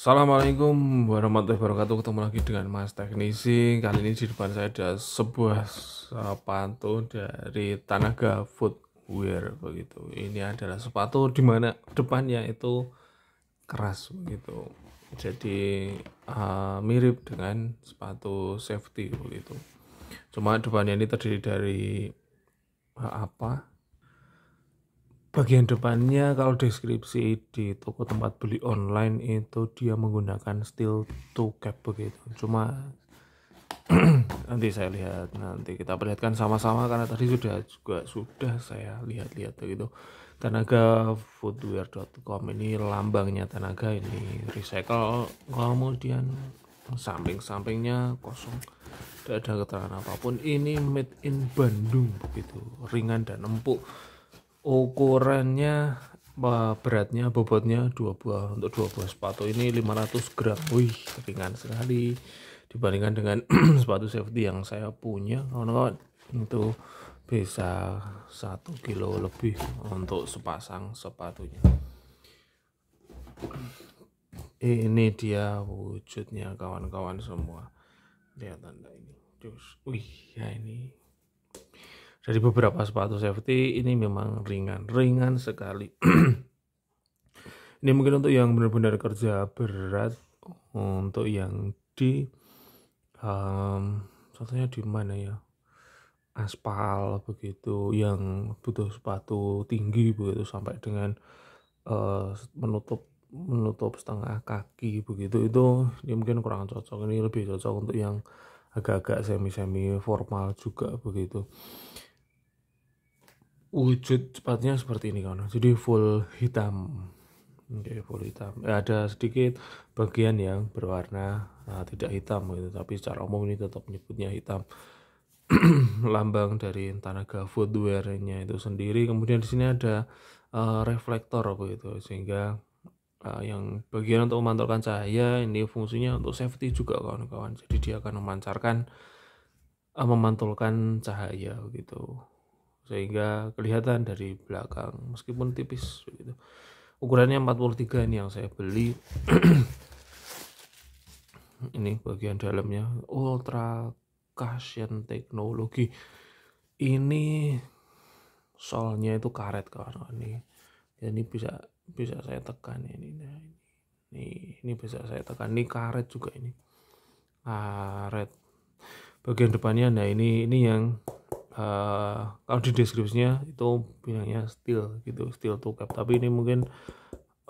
Assalamualaikum warahmatullahi wabarakatuh Ketemu lagi dengan Mas Teknisi Kali ini di depan saya ada sebuah eh, sepatu dari Tanaga Footwear begitu. Ini adalah sepatu dimana depannya itu keras begitu Jadi uh, mirip dengan sepatu safety begitu Cuma depannya ini terdiri dari uh, apa bagian depannya kalau deskripsi di toko tempat beli online itu dia menggunakan steel to cap begitu cuma nanti saya lihat nanti kita perlihatkan sama-sama karena tadi sudah juga sudah saya lihat-lihat begitu tenaga footwear.com ini lambangnya tenaga ini recycle kemudian samping-sampingnya kosong tidak ada keterangan apapun ini made in Bandung begitu ringan dan empuk ukurannya beratnya bobotnya dua buah untuk dua buah sepatu ini 500 gram wih ringan sekali dibandingkan dengan sepatu safety yang saya punya kawan-kawan itu bisa satu kilo lebih untuk sepasang sepatunya ini dia wujudnya kawan-kawan semua lihat tanda ini terus wih ya ini dari beberapa sepatu safety ini memang ringan ringan sekali ini mungkin untuk yang benar-benar kerja berat untuk yang di um, contohnya di mana ya aspal begitu yang butuh sepatu tinggi begitu sampai dengan uh, menutup menutup setengah kaki begitu itu ini mungkin kurang cocok ini lebih cocok untuk yang agak-agak semi-semi formal juga begitu wujud cepatnya seperti ini kawan jadi full hitam oke okay, full hitam ya, ada sedikit bagian yang berwarna nah, tidak hitam gitu tapi secara umum ini tetap menyebutnya hitam lambang dari Tanaga footwear-nya itu sendiri kemudian di sini ada uh, reflektor begitu sehingga uh, yang bagian untuk memantulkan cahaya ini fungsinya untuk safety juga kawan-kawan jadi dia akan memancarkan uh, memantulkan cahaya gitu sehingga kelihatan dari belakang meskipun tipis begitu. Ukurannya 43 ini yang saya beli. ini bagian dalamnya ultra cushion teknologi. Ini solnya itu karet kawan ini. ini bisa bisa saya tekan ini. Nah, ini ini ini bisa saya tekan ini karet juga ini karet bagian depannya nah ini ini yang Eh, kalau di deskripsinya itu bilangnya steel gitu steel to cap tapi ini mungkin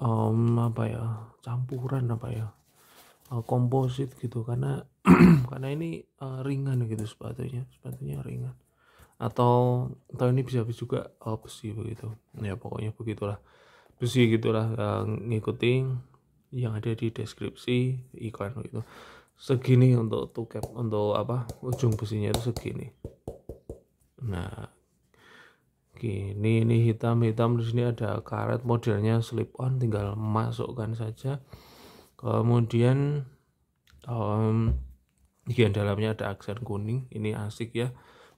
um, apa ya campuran apa ya uh, komposit gitu karena karena ini uh, ringan gitu sepatunya sepatunya ringan atau atau ini bisa juga uh, besi begitu ya pokoknya begitulah besi gitulah uh, ngikutin yang ada di deskripsi iklan gitu segini untuk tukep untuk apa ujung besinya itu segini Nah, gini ini hitam-hitam di sini ada karet modelnya slip on tinggal masukkan saja. Kemudian um, bagian dalamnya ada aksen kuning. Ini asik ya.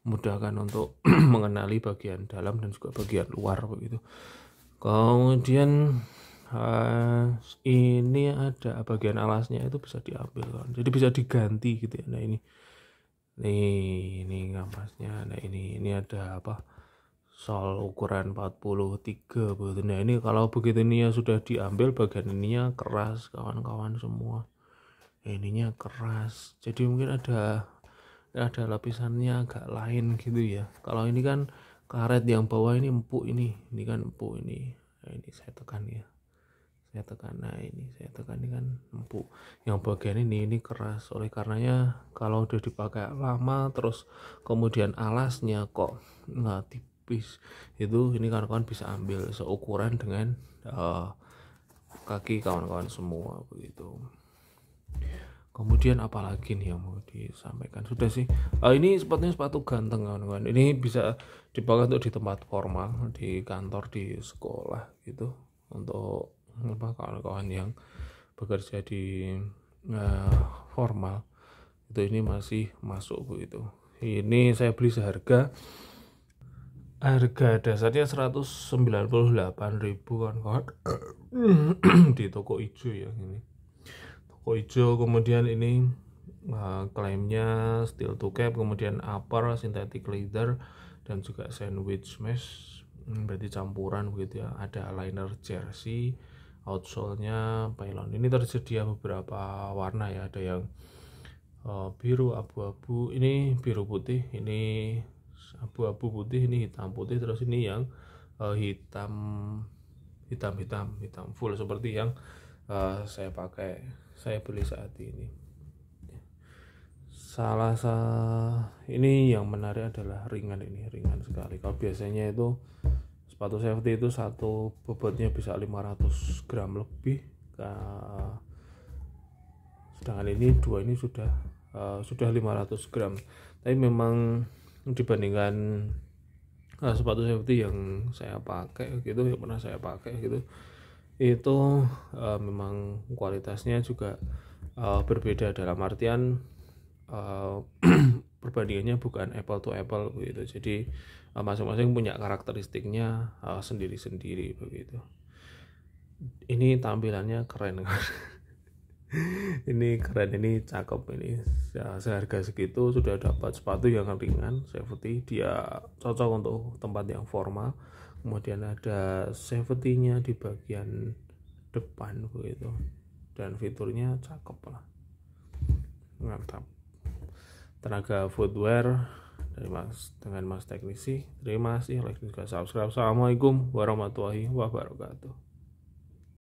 mudahkan untuk mengenali bagian dalam dan juga bagian luar begitu. Kemudian uh, ini ada bagian alasnya itu bisa diambil Jadi bisa diganti gitu ya. Nah, ini nih ini ngapasnya ada nah, ini ini ada apa sol ukuran 43 begitu nah ini kalau begitu ini ya sudah diambil bagian ininya keras kawan-kawan semua ininya keras jadi mungkin ada ada lapisannya agak lain gitu ya kalau ini kan karet yang bawah ini empuk ini ini kan empuk ini nah, ini saya tekan ya saya tekan nah ini saya tekan ini kan empuk yang bagian ini ini keras oleh karenanya kalau udah dipakai lama terus kemudian alasnya kok nggak tipis itu ini kawan-kawan bisa ambil seukuran dengan uh, kaki kawan-kawan semua begitu kemudian apalagi nih yang mau disampaikan sudah sih uh, ini sepatunya sepatu ganteng kawan-kawan ini bisa dipakai untuk di tempat formal di kantor di sekolah gitu untuk apa kawan-kawan yang bekerja di uh, formal itu ini masih masuk bu itu ini saya beli seharga harga dasarnya 198.000 kawan-kawan di toko ijo ya ini toko ijo kemudian ini uh, klaimnya steel to cap kemudian upper sintetik leather dan juga sandwich mesh hmm, berarti campuran begitu ya ada liner jersey outsole-nya pylon. Ini tersedia beberapa warna ya, ada yang uh, biru, abu-abu, ini biru putih, ini abu-abu putih, ini hitam putih, terus ini yang uh, hitam hitam hitam hitam full seperti yang uh, saya pakai, saya beli saat ini. Salah satu ini yang menarik adalah ringan ini, ringan sekali. Kalau biasanya itu sepatu safety itu satu bobotnya bisa 500 gram lebih sedangkan ini dua ini sudah uh, sudah 500 gram tapi memang dibandingkan uh, sepatu safety yang saya pakai gitu yang pernah saya pakai gitu itu uh, memang kualitasnya juga uh, berbeda dalam artian uh, perbandingannya bukan apple to apple begitu jadi eh, masing-masing punya karakteristiknya eh, sendiri-sendiri begitu ini tampilannya keren kan ini keren ini cakep ini ya, seharga segitu sudah dapat sepatu yang ringan safety dia cocok untuk tempat yang formal kemudian ada safety nya di bagian depan begitu dan fiturnya cakep lah mantap tenaga footwear dari mas dengan mas teknisi terima kasih like juga subscribe assalamualaikum warahmatullahi wabarakatuh